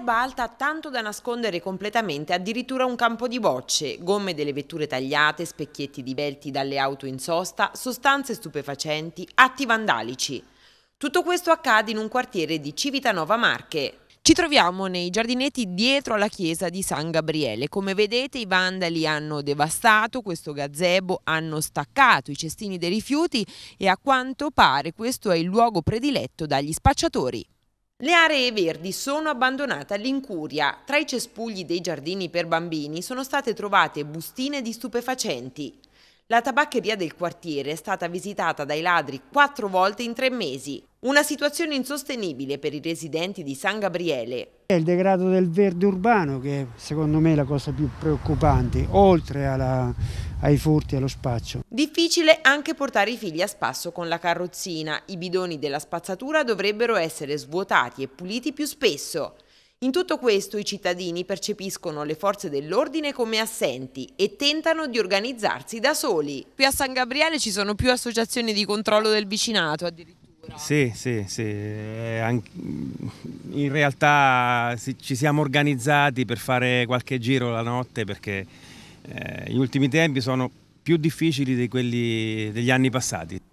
Erba alta tanto da nascondere completamente addirittura un campo di bocce, gomme delle vetture tagliate, specchietti divelti dalle auto in sosta, sostanze stupefacenti, atti vandalici. Tutto questo accade in un quartiere di Civitanova Marche. Ci troviamo nei giardinetti dietro alla chiesa di San Gabriele. Come vedete i vandali hanno devastato questo gazebo, hanno staccato i cestini dei rifiuti e a quanto pare questo è il luogo prediletto dagli spacciatori. Le aree verdi sono abbandonate all'incuria. Tra i cespugli dei giardini per bambini sono state trovate bustine di stupefacenti. La tabaccheria del quartiere è stata visitata dai ladri quattro volte in tre mesi. Una situazione insostenibile per i residenti di San Gabriele. È il degrado del verde urbano che secondo me è la cosa più preoccupante, oltre alla, ai furti e allo spaccio. Difficile anche portare i figli a spasso con la carrozzina. I bidoni della spazzatura dovrebbero essere svuotati e puliti più spesso. In tutto questo i cittadini percepiscono le forze dell'ordine come assenti e tentano di organizzarsi da soli. Qui a San Gabriele ci sono più associazioni di controllo del vicinato addirittura. Sì, sì, sì. Eh, in realtà ci siamo organizzati per fare qualche giro la notte perché eh, gli ultimi tempi sono più difficili di quelli degli anni passati.